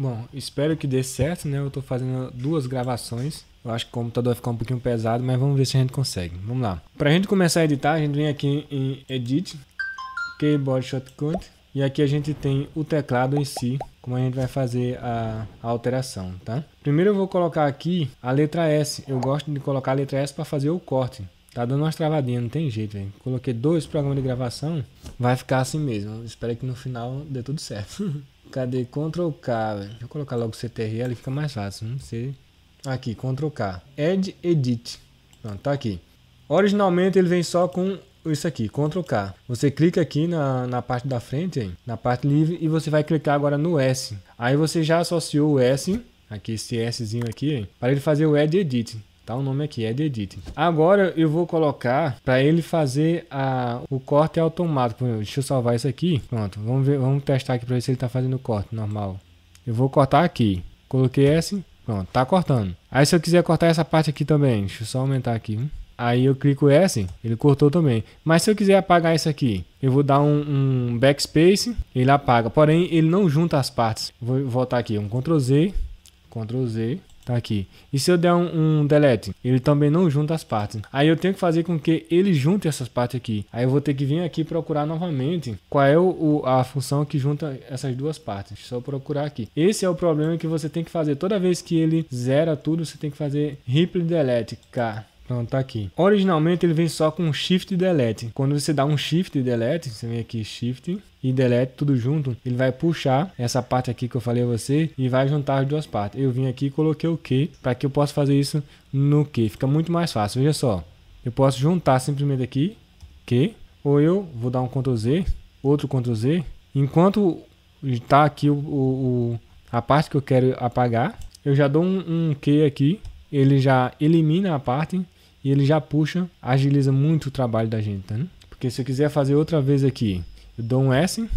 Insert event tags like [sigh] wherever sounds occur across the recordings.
Bom, espero que dê certo, né? Eu tô fazendo duas gravações. Eu acho que o computador vai ficar um pouquinho pesado, mas vamos ver se a gente consegue. Vamos lá. Pra gente começar a editar, a gente vem aqui em Edit, Keyboard Shortcut. E aqui a gente tem o teclado em si, como a gente vai fazer a, a, alteração, tá? Primeiro eu vou colocar aqui a letra S. Eu gosto de colocar a letra S para fazer o corte. Tá dando umas travadinhas, não tem jeito, velho. Coloquei dois programas de gravação, vai ficar assim mesmo. Espero que no final dê tudo certo. [laughs] Cadê? Ctrl K, velho. Deixa eu colocar logo CTRL, fica mais fácil. Não sei. Aqui, Ctrl K. Add Edit. Pronto, tá aqui. Originalmente ele vem só com isso aqui, Ctrl K. Você clica aqui na, na parte da frente, na parte livre, e você vai clicar agora no S. Aí você já associou o S, aqui esse Szinho aqui, para ele fazer o Add Edit. Tá o nome aqui, é de edit. Agora eu vou colocar para ele fazer a, o corte automático. Deixa eu salvar isso aqui. Pronto, vamos ver, vamos testar aqui para ver se ele tá fazendo o corte normal. Eu vou cortar aqui. Coloquei S pronto, tá cortando. Aí se eu quiser cortar essa parte aqui também, deixa eu só aumentar aqui. Aí eu clico S, ele cortou também. Mas se eu quiser apagar isso aqui, eu vou dar um, um backspace, ele apaga. Porém, ele não junta as partes. Vou voltar aqui, um Ctrl Z, Ctrl Z, Tá aqui. E se eu der um, um, delete, ele também não junta as partes. Aí eu tenho que fazer com que ele junte essas partes aqui. Aí eu vou ter que vir aqui procurar novamente qual é o, a função que junta essas duas partes. Só procurar aqui. Esse é o problema que você tem que fazer. Toda vez que ele zera tudo, você tem que fazer ripple delete k Pronto, tá aqui. Originalmente ele vem só com Shift e Delete. Quando você dá um Shift e Delete, você vem aqui Shift e delete tudo junto, ele vai puxar essa parte aqui que eu falei a você e vai juntar as duas partes. Eu vim aqui e coloquei o Q para que eu possa fazer isso no Q. Fica muito mais fácil. Veja só, eu posso juntar simplesmente aqui Q, ou eu vou dar um Ctrl Z, outro Ctrl Z. Enquanto está aqui o, o, o, a parte que eu quero apagar, eu já dou um, um aqui, ele já elimina a parte e ele já puxa, agiliza muito o trabalho da gente, tá? Né? Porque se eu quiser fazer outra vez aqui, eu dou um S,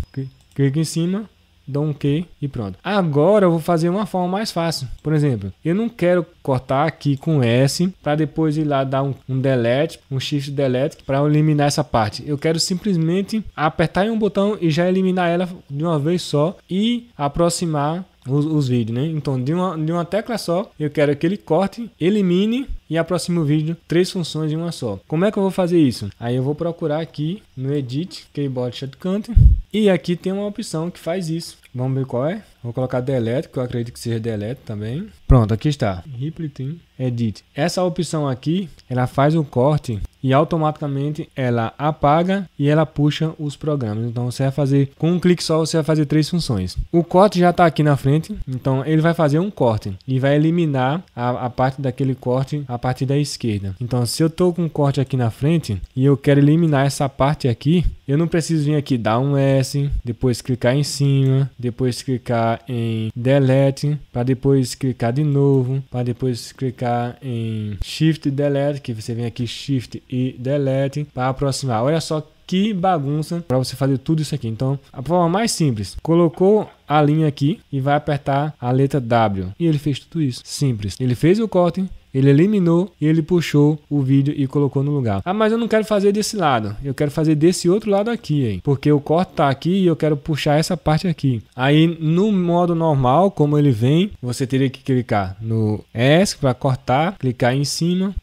clico em cima, dou um Q e pronto. Agora eu vou fazer uma forma mais fácil. Por exemplo, eu não quero cortar aqui com S para depois ir lá dar um, um delete, um shift delete para eliminar essa parte. Eu quero simplesmente apertar em um botão e já eliminar ela de uma vez só e aproximar os, os, vídeos, né? Então, de uma, de uma tecla só, eu quero que ele corte, elimine e aproxime o vídeo três funções em uma só. Como é que eu vou fazer isso? Aí eu vou procurar aqui no Edit Keyboard Shortcut e aqui tem uma opção que faz isso. Vamos ver qual é. Vou colocar Delete, que eu acredito que seja Delete também. Pronto, aqui está. Riplitin Edit. Essa opção aqui, ela faz o corte e automaticamente ela apaga e ela puxa os programas. Então você vai fazer, com um clique só, você vai fazer três funções. O corte já está aqui na frente, então ele vai fazer um corte e vai eliminar a, a parte daquele corte a partir da esquerda. Então se eu estou com um corte aqui na frente e eu quero eliminar essa parte aqui, eu não preciso vir aqui dar um S, depois clicar em cima, depois clicar em Delete, para depois clicar de de novo, para depois clicar em Shift Delete, que você vem aqui Shift e Delete para aproximar. Olha só que bagunça para você fazer tudo isso aqui. Então, a forma mais simples, colocou a linha aqui e vai apertar a letra W. E ele fez tudo isso, simples. Ele fez o corte ele eliminou e ele puxou o vídeo e colocou no lugar. Ah, mas eu não quero fazer desse lado. Eu quero fazer desse outro lado aqui, hein? Porque o corte tá aqui e eu quero puxar essa parte aqui. Aí no modo normal, como ele vem, você teria que clicar no ESC para cortar, clicar em cima,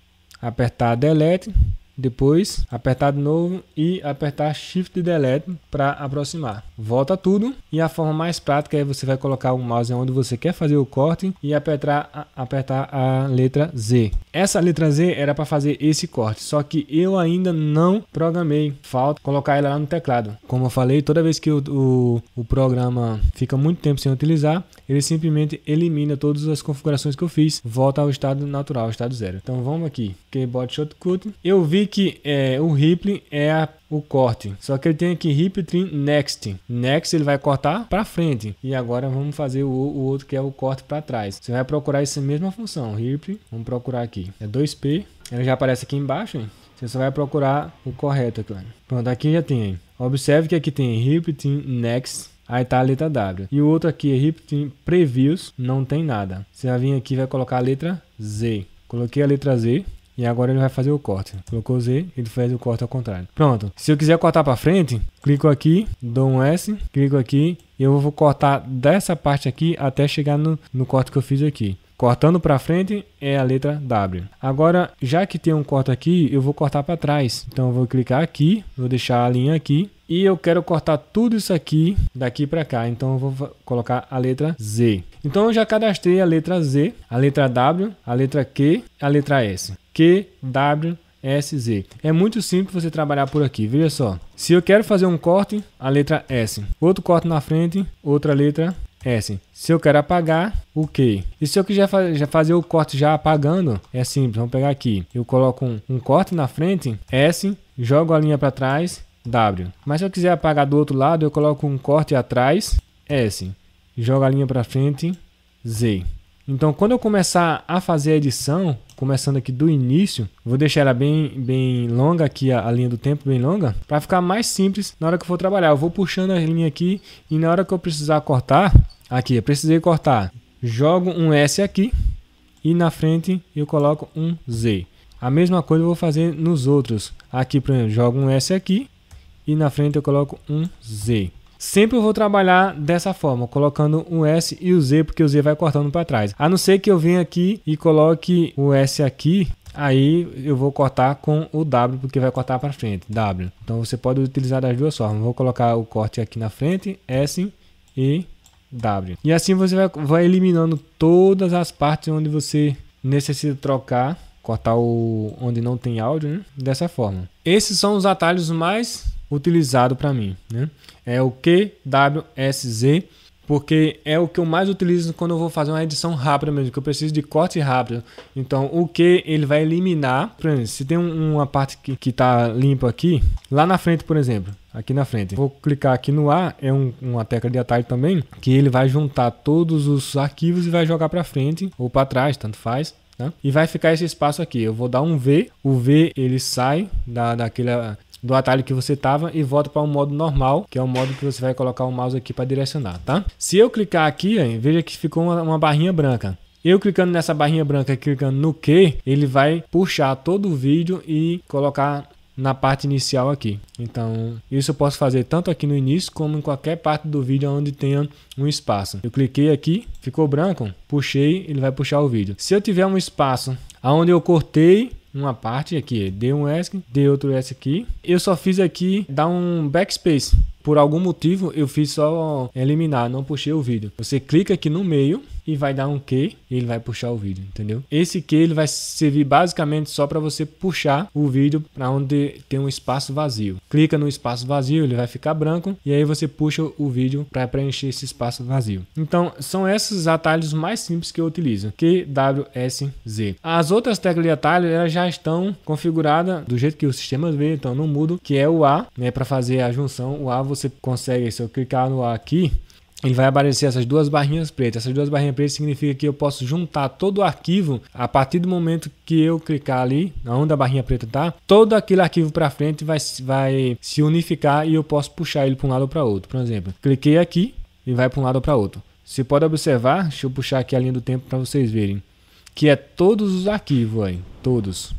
apertar delete depois apertar de novo e apertar Shift e Delete para aproximar. Volta tudo e a forma mais prática é você vai colocar o mouse onde você quer fazer o corte e apertar, apertar a letra Z. Essa letra Z era para fazer esse corte, só que eu ainda não programei, falta colocar ela lá no teclado. Como eu falei, toda vez que o, o, o programa fica muito tempo sem utilizar, ele simplesmente elimina todas as configurações que eu fiz, volta ao estado natural, ao estado zero. Então vamos aqui, keyboard shortcut. Eu vi que é, o Ripley é a, o corte. Só que ele tem aqui Ripley Next. Next ele vai cortar para frente. E agora vamos fazer o, o, outro que é o corte para trás. Você vai procurar essa mesma função. Ripley, vamos procurar aqui. É 2P. Ele já aparece aqui embaixo. Hein? Você só vai procurar o correto, claro. Pronto, aqui já tem. Hein? Observe que aqui tem Ripley Next. Aí tá a letra W. E o outro aqui é Ripley Previews. Não tem nada. Você vai vir aqui e vai colocar a letra Z. Coloquei a letra Z. E agora ele vai fazer o corte. Colocou Z, ele faz o corte ao contrário. Pronto. Se eu quiser cortar para frente, clico aqui, dou um S, clico aqui e eu vou cortar dessa parte aqui até chegar no, no corte que eu fiz aqui. Cortando para frente é a letra W. Agora, já que tem um corte aqui, eu vou cortar para trás. Então eu vou clicar aqui, vou deixar a linha aqui e eu quero cortar tudo isso aqui daqui para cá. Então eu vou colocar a letra Z. Então eu já cadastrei a letra Z, a letra W, a letra Q, a letra S. QWSZ. É muito simples você trabalhar por aqui, veja só. Se eu quero fazer um corte, a letra S. Outro corte na frente, outra letra S. Se eu quero apagar, o okay. Q. E se eu quiser fazer o corte já apagando, é simples, vamos pegar aqui. Eu coloco um, um corte na frente, S, jogo a linha para trás, W. Mas se eu quiser apagar do outro lado, eu coloco um corte atrás, S. Jogo a linha para frente, Z. Então, quando eu começar a fazer a edição, começando aqui do início. Vou deixar ela bem, bem longa aqui, a, a linha do tempo bem longa, para ficar mais simples na hora que eu for trabalhar. Eu vou puxando a linha aqui e na hora que eu precisar cortar, aqui, eu precisei cortar, jogo um S aqui e na frente eu coloco um Z. A mesma coisa eu vou fazer nos outros. Aqui, por exemplo, jogo um S aqui e na frente eu coloco um Z sempre eu vou trabalhar dessa forma, colocando um S e o Z, porque o Z vai cortando para trás. A não ser que eu venha aqui e coloque o S aqui, aí eu vou cortar com o W, porque vai cortar para frente, W. Então você pode utilizar das duas formas. Vou colocar o corte aqui na frente, S e W. E assim você vai, vai eliminando todas as partes onde você necessita trocar cortar o onde não tem áudio, né? dessa forma. Esses são os atalhos mais utilizado para mim. Né? É o QWSZ, porque é o que eu mais utilizo quando eu vou fazer uma edição rápida mesmo, que eu preciso de corte rápido. Então, o Q ele vai eliminar, por exemplo, se tem uma parte que está limpa aqui, lá na frente, por exemplo, aqui na frente. Vou clicar aqui no A, é um, uma tecla de atalho também, que ele vai juntar todos os arquivos e vai jogar para frente ou para trás, tanto faz. Tá? E vai ficar esse espaço aqui. Eu vou dar um V, o V ele sai da, daquela do atalho que você estava e volta para o um modo normal, que é o modo que você vai colocar o mouse aqui para direcionar, tá? Se eu clicar aqui, hein, veja que ficou uma, uma barrinha branca. Eu clicando nessa barrinha branca, clicando no Q, ele vai puxar todo o vídeo e colocar na parte inicial aqui. Então, isso eu posso fazer tanto aqui no início como em qualquer parte do vídeo onde tenha um espaço. Eu cliquei aqui, ficou branco, puxei, ele vai puxar o vídeo. Se eu tiver um espaço aonde eu cortei uma parte aqui, dei um ESC, dei outro ESC aqui. Eu só fiz aqui dar um backspace. Por algum motivo eu fiz só eliminar, não puxei o vídeo. Você clica aqui no meio e vai dar um Q e ele vai puxar o vídeo, entendeu? Esse Q ele vai servir basicamente só para você puxar o vídeo para onde tem um espaço vazio. Clica no espaço vazio, ele vai ficar branco e aí você puxa o vídeo para preencher esse espaço vazio. Então, são esses atalhos mais simples que eu utilizo, W S Z As outras teclas de atalho elas já estão configuradas do jeito que o sistema vê, então não mudo, que é o A, né, para fazer a junção. O A você consegue, se eu clicar no A aqui, ele vai aparecer essas duas barrinhas pretas. Essas duas barrinhas pretas significa que eu posso juntar todo o arquivo a partir do momento que eu clicar ali, onde a barrinha preta tá, todo aquele arquivo para frente vai, vai se unificar e eu posso puxar ele para um lado ou para outro. Por exemplo, cliquei aqui e vai para um lado ou para outro. Você pode observar, deixa eu puxar aqui a linha do tempo para vocês verem, que é todos os arquivos aí, todos.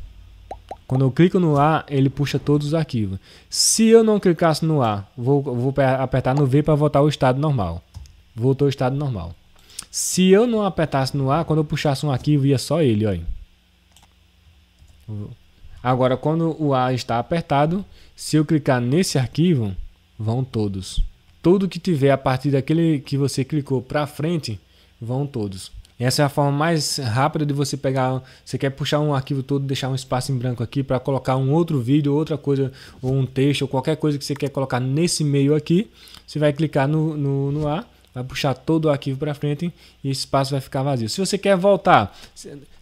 Quando eu clico no A, ele puxa todos os arquivos. Se eu não clicasse no A, vou, vou apertar no V para voltar ao estado normal voltou ao estado normal. Se eu não apertasse no ar, quando eu puxasse um arquivo, ia só ele, olha. Agora, quando o A está apertado, se eu clicar nesse arquivo, vão todos. Tudo que tiver a partir daquele que você clicou para frente, vão todos. Essa é a forma mais rápida de você pegar. Você quer puxar um arquivo todo, deixar um espaço em branco aqui para colocar um outro vídeo, outra coisa, ou um texto, ou qualquer coisa que você quer colocar nesse meio aqui. Você vai clicar no, no, no A vai puxar todo o arquivo para frente e esse espaço vai ficar vazio. Se você quer voltar,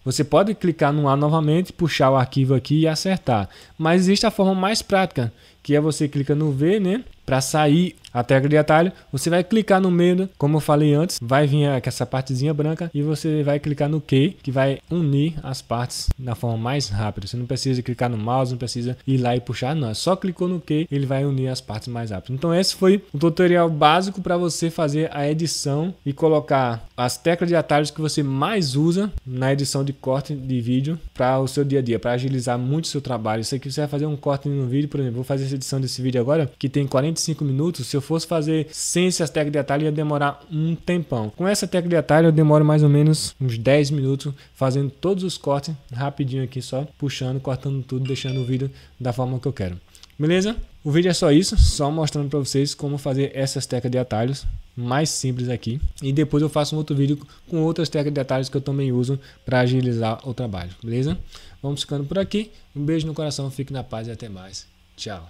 você pode clicar no A novamente, puxar o arquivo aqui e acertar. Mas existe a forma mais prática, que é você clica no V, né? Para sair a tecla de atalho, você vai clicar no meio, como eu falei antes, vai vir essa partezinha branca e você vai clicar no Q, que vai unir as partes na forma mais rápida. Você não precisa clicar no mouse, não precisa ir lá e puxar, não. É só clicou no Q, ele vai unir as partes mais rápido. Então esse foi o tutorial básico para você fazer a edição e colocar as teclas de atalhos que você mais usa na edição de de corte de vídeo para o seu dia a dia, para agilizar muito o seu trabalho. Isso aqui você vai fazer um corte no vídeo, por exemplo, vou fazer essa edição desse vídeo agora, que tem 45 minutos. Se eu fosse fazer sem essa técnicas de atalho, ia demorar um tempão. Com essa técnica de atalho, eu demoro mais ou menos uns 10 minutos fazendo todos os cortes rapidinho aqui, só puxando, cortando tudo, deixando o vídeo da forma que eu quero. Beleza? O vídeo é só isso, só mostrando para vocês como fazer essas técnicas de atalhos mais simples aqui. E depois eu faço um outro vídeo com outras técnicas de detalhes que eu também uso para agilizar o trabalho, beleza? Vamos ficando por aqui. Um beijo no coração, fique na paz e até mais. Tchau.